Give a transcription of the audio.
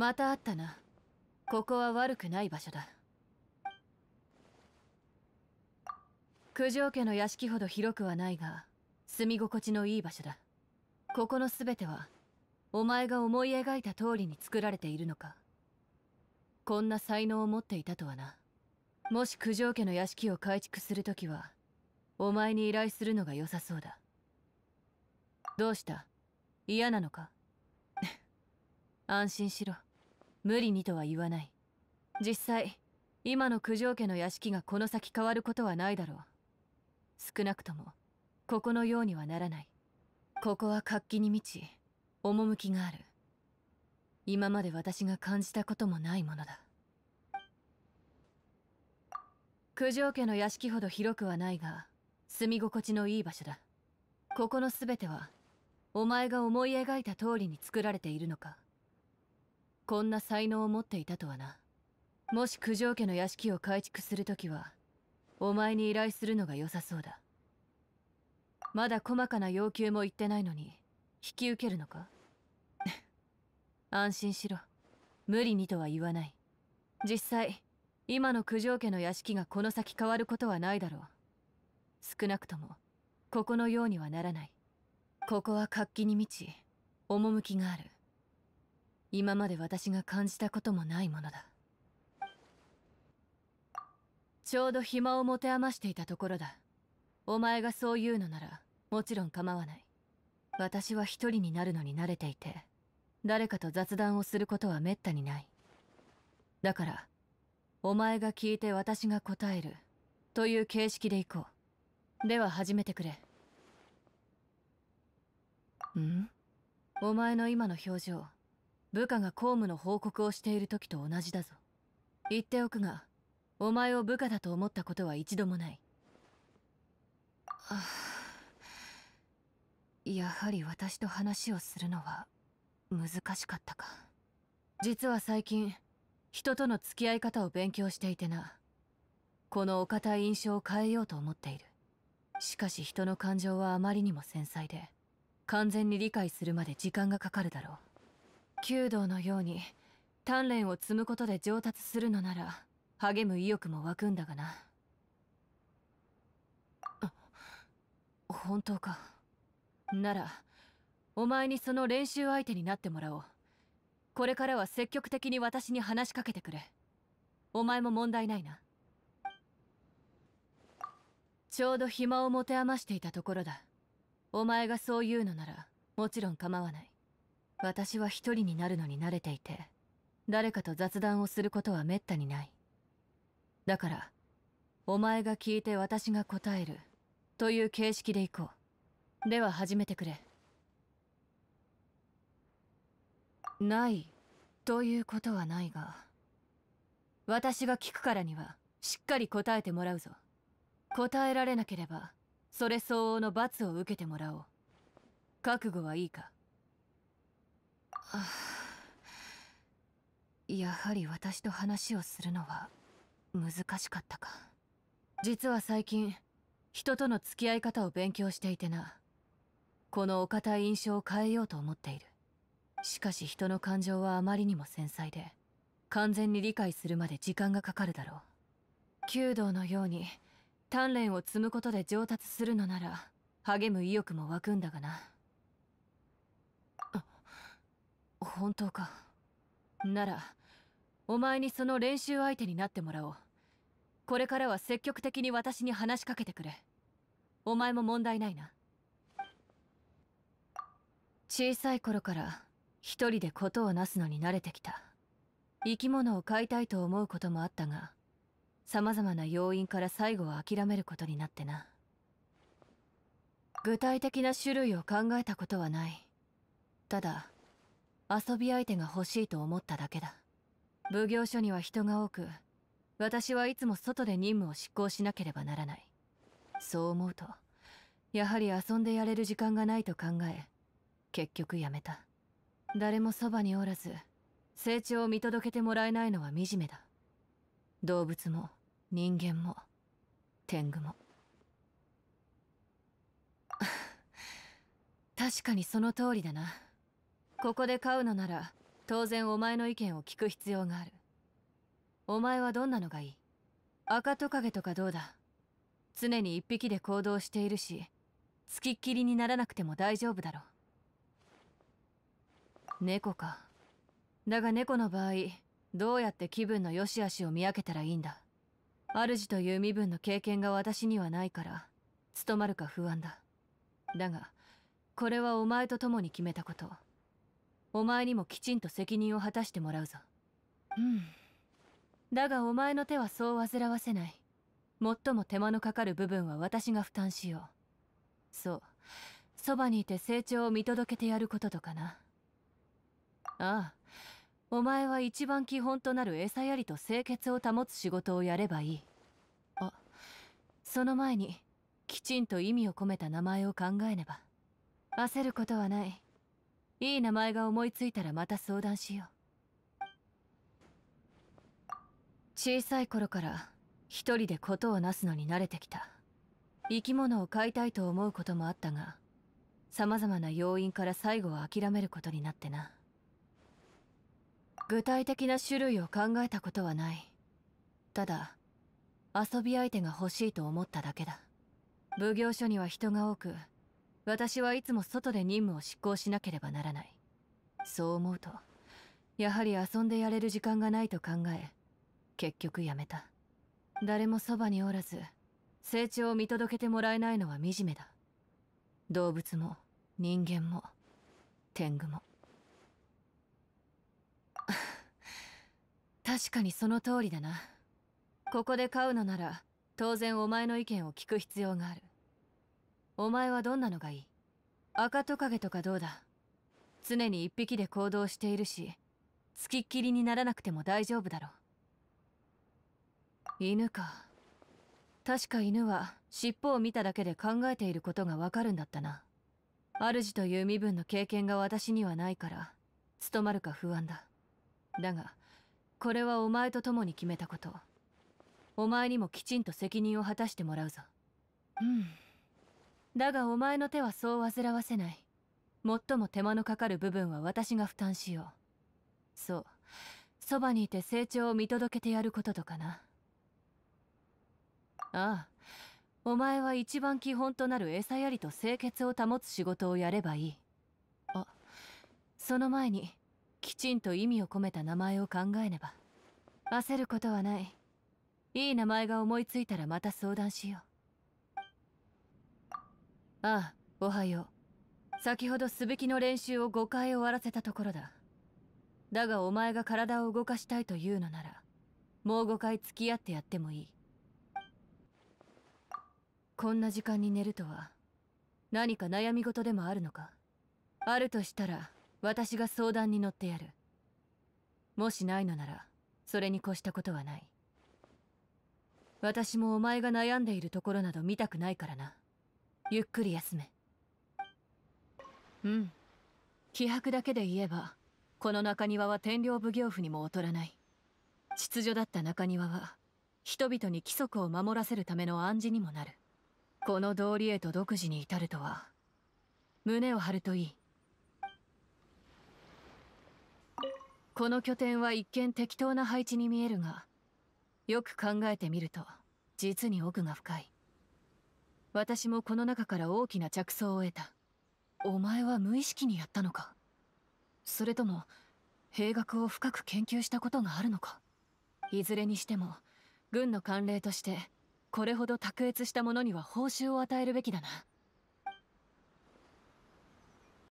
またあったなここは悪くない場所だ九条家の屋敷ほど広くはないが住み心地のいい場所だここの全てはお前が思い描いた通りに作られているのかこんな才能を持っていたとはなもし九条家の屋敷を改築するときはお前に依頼するのが良さそうだどうした嫌なのか 安心しろ無理にとは言わない実際今の九条家の屋敷がこの先変わることはないだろう少なくともここのようにはならないここは活気に満ち趣がある今まで私が感じたこともないものだ九条家の屋敷ほど広くはないが住み心地のいい場所だここの全てはお前が思い描いた通りに作られているのかこんな才能を持っていたとはなもし九条家の屋敷を改築するときはお前に依頼するのが良さそうだまだ細かな要求も言ってないのに引き受けるのか 安心しろ無理にとは言わない実際今の九条家の屋敷がこの先変わることはないだろう少なくともここのようにはならないここは活気に満ち趣がある今まで私が感じたこともないものだちょうど暇を持て余していたところだお前がそう言うのならもちろん構わない私は一人になるのに慣れていて誰かと雑談をすることはめったにないだからお前が聞いて私が答えるという形式でいこうでは始めてくれんお前の今の表情部下が公務の報告をしている時と同じだぞ言っておくがお前を部下だと思ったことは一度もないあやはり私と話をするのは難しかったか実は最近人との付き合い方を勉強していてなこのお堅い印象を変えようと思っているしかし人の感情はあまりにも繊細で完全に理解するまで時間がかかるだろう弓道のように鍛錬を積むことで上達するのなら励む意欲も湧くんだがな本当かならお前にその練習相手になってもらおうこれからは積極的に私に話しかけてくれお前も問題ないなちょうど暇を持て余していたところだお前がそう言うのならもちろん構わない私は一人になるのに慣れていて誰かと雑談をすることはめったにないだからお前が聞いて私が答えるという形式で行こうでは始めてくれないということはないが私が聞くからにはしっかり答えてもらうぞ答えられなければそれ相応の罰を受けてもらおう覚悟はいいか やはり私と話をするのは難しかったか実は最近人との付き合い方を勉強していてなこのお堅い印象を変えようと思っているしかし人の感情はあまりにも繊細で完全に理解するまで時間がかかるだろう弓道のように鍛錬を積むことで上達するのなら励む意欲も湧くんだがな本当かならお前にその練習相手になってもらおうこれからは積極的に私に話しかけてくれお前も問題ないな小さい頃から一人で事をなすのに慣れてきた生き物を飼いたいと思うこともあったが様々な要因から最後は諦めることになってな具体的な種類を考えたことはないただ遊び相手が欲しいと思っただけだ奉行所には人が多く私はいつも外で任務を執行しなければならないそう思うとやはり遊んでやれる時間がないと考え結局やめた誰もそばにおらず成長を見届けてもらえないのは惨めだ動物も人間も天狗も 確かにその通りだなここで飼うのなら当然お前の意見を聞く必要があるお前はどんなのがいい赤トカゲとかどうだ常に一匹で行動しているし付きっきりにならなくても大丈夫だろう猫かだが猫の場合どうやって気分の良し悪しを見分けたらいいんだ主という身分の経験が私にはないから務まるか不安だだがこれはお前と共に決めたことお前にもきちんと責任を果たしてもらうぞうんだがお前の手はそう煩わせない最も手間のかかる部分は私が負担しようそうそばにいて成長を見届けてやることとかなああお前は一番基本となる餌やりと清潔を保つ仕事をやればいいあその前にきちんと意味を込めた名前を考えねば焦ることはないいい名前が思いついたらまた相談しよう小さい頃から一人で事をなすのに慣れてきた生き物を飼いたいと思うこともあったが様々な要因から最後は諦めることになってな具体的な種類を考えたことはないただ遊び相手が欲しいと思っただけだ奉行所には人が多く私はいつも外で任務を執行しなければならないそう思うとやはり遊んでやれる時間がないと考え結局やめた誰もそばにおらず成長を見届けてもらえないのは惨めだ動物も人間も天狗も 確かにその通りだなここで飼うのなら当然お前の意見を聞く必要があるお前はどんなのがいい赤トカゲとかどうだ常に一匹で行動しているし付きっきりにならなくても大丈夫だろう犬か確か犬は尻尾を見ただけで考えていることがわかるんだったな主という身分の経験が私にはないから務まるか不安だだがこれはお前と共に決めたことお前にもきちんと責任を果たしてもらうぞうんだがお前の手はそう煩わせない。最も手間のかかる部分は私が負担しよう。そう。そばにいて成長を見届けてやることとかな。ああ。お前は一番基本となる餌やりと清潔を保つ仕事をやればいい。あ、その前に、きちんと意味を込めた名前を考えねば。焦ることはない。いい名前が思いついたらまた相談しよう。ああおはよう先ほどすべきの練習を5回終わらせたところだだがお前が体を動かしたいというのならもう5回付き合ってやってもいいこんな時間に寝るとは何か悩み事でもあるのかあるとしたら私が相談に乗ってやるもしないのならそれに越したことはない私もお前が悩んでいるところなど見たくないからなゆっくり休めうん気迫だけで言えばこの中庭は天領奉行府にも劣らない秩序だった中庭は人々に規則を守らせるための暗示にもなるこの道理へと独自に至るとは胸を張るといいこの拠点は一見適当な配置に見えるがよく考えてみると実に奥が深い私もこの中から大きな着想を得たお前は無意識にやったのかそれとも兵学を深く研究したことがあるのかいずれにしても軍の慣例としてこれほど卓越したものには報酬を与えるべきだな